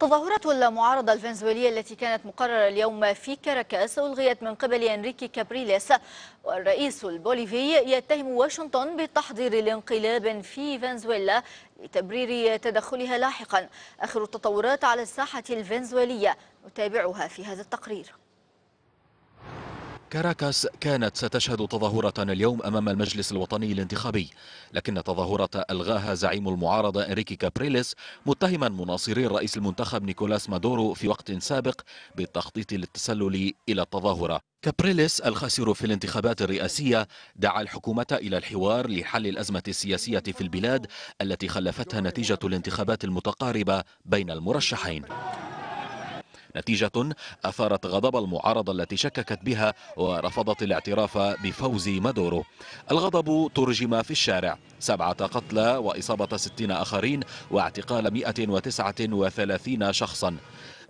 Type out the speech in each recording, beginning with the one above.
تظاهرات المعارضة الفنزويلية التي كانت مقررة اليوم في كاراكاس ألغيت من قبل إنريكي كابريليس والرئيس البوليفي يتهم واشنطن بتحضير لانقلاب في فنزويلا لتبرير تدخلها لاحقا آخر التطورات على الساحة الفنزويلية نتابعها في هذا التقرير كاراكاس كانت ستشهد تظاهرة اليوم أمام المجلس الوطني الانتخابي لكن تظاهرة ألغاها زعيم المعارضة إنريكي كابريليس متهما مناصري الرئيس المنتخب نيكولاس مادورو في وقت سابق بالتخطيط للتسلل إلى التظاهرة كابريليس الخاسر في الانتخابات الرئاسية دعا الحكومة إلى الحوار لحل الأزمة السياسية في البلاد التي خلفتها نتيجة الانتخابات المتقاربة بين المرشحين نتيجة أثارت غضب المعارضة التي شككت بها ورفضت الاعتراف بفوز مادورو الغضب ترجم في الشارع سبعة قتلى وإصابة ستين آخرين واعتقال 139 شخصا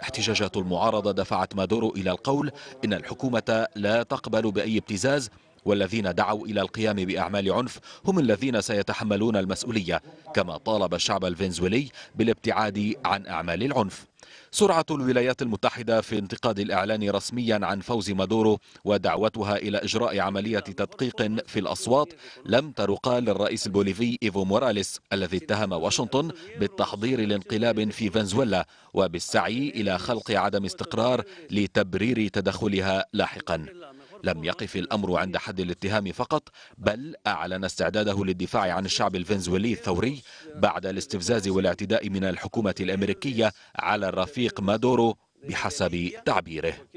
احتجاجات المعارضة دفعت مادورو إلى القول إن الحكومة لا تقبل بأي ابتزاز والذين دعوا إلى القيام بأعمال عنف هم الذين سيتحملون المسؤولية كما طالب الشعب الفنزويلي بالابتعاد عن أعمال العنف سرعة الولايات المتحدة في انتقاد الإعلان رسميا عن فوز مادورو ودعوتها إلى إجراء عملية تدقيق في الأصوات لم ترقى للرئيس البوليفي إيفو موراليس الذي اتهم واشنطن بالتحضير لانقلاب في فنزويلا وبالسعي إلى خلق عدم استقرار لتبرير تدخلها لاحقا لم يقف الأمر عند حد الاتهام فقط بل أعلن استعداده للدفاع عن الشعب الفنزويلي الثوري بعد الاستفزاز والاعتداء من الحكومة الأمريكية على الرفيق مادورو بحسب تعبيره